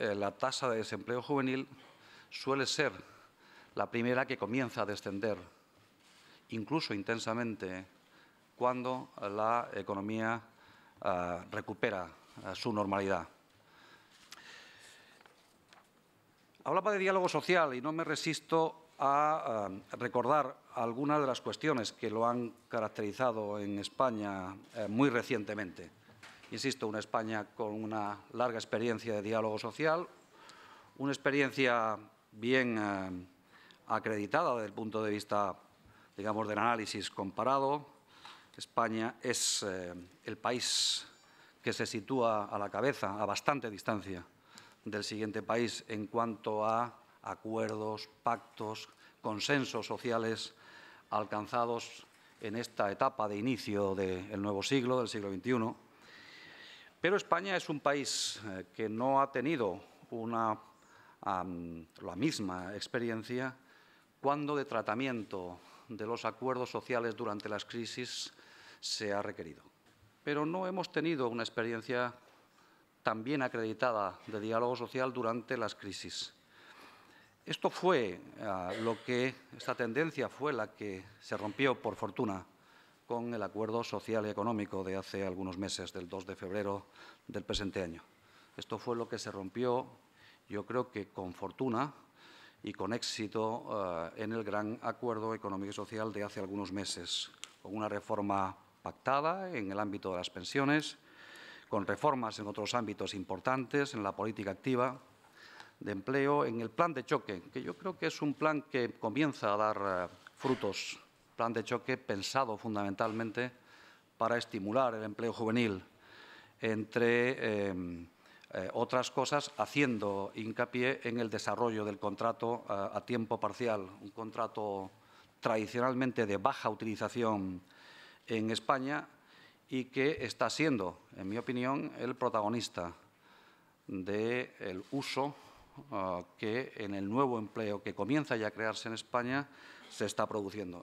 Eh, la tasa de desempleo juvenil suele ser la primera que comienza a descender, incluso intensamente, cuando la economía ah, recupera ah, su normalidad. Hablaba de diálogo social y no me resisto a, ah, recordar algunas de las cuestiones que lo han caracterizado en España eh, muy recientemente. Insisto, una España con una larga experiencia de diálogo social, una experiencia bien eh, acreditada desde el punto de vista, digamos, del análisis comparado. España es eh, el país que se sitúa a la cabeza, a bastante distancia del siguiente país en cuanto a acuerdos, pactos, consensos sociales alcanzados en esta etapa de inicio del nuevo siglo, del siglo XXI. Pero España es un país eh, que no ha tenido la misma experiencia cuando de tratamiento de los acuerdos sociales durante las crisis se ha requerido. Pero no hemos tenido una experiencia tan bien acreditada de diálogo social durante las crisis. Esto fue ah, lo que, esta tendencia fue la que se rompió, por fortuna, con el acuerdo social y económico de hace algunos meses, del 2 de febrero del presente año. Esto fue lo que se rompió, yo creo que con fortuna y con éxito eh, en el gran acuerdo económico y social de hace algunos meses, con una reforma pactada en el ámbito de las pensiones, con reformas en otros ámbitos importantes, en la política activa de empleo, en el plan de choque, que yo creo que es un plan que comienza a dar eh, frutos plan de choque pensado fundamentalmente para estimular el empleo juvenil, entre eh, eh, otras cosas, haciendo hincapié en el desarrollo del contrato a, tiempo parcial, un contrato tradicionalmente de baja utilización en España y que está siendo, en mi opinión, el protagonista del uso ah, que en el nuevo empleo que comienza ya a crearse en España se está produciendo.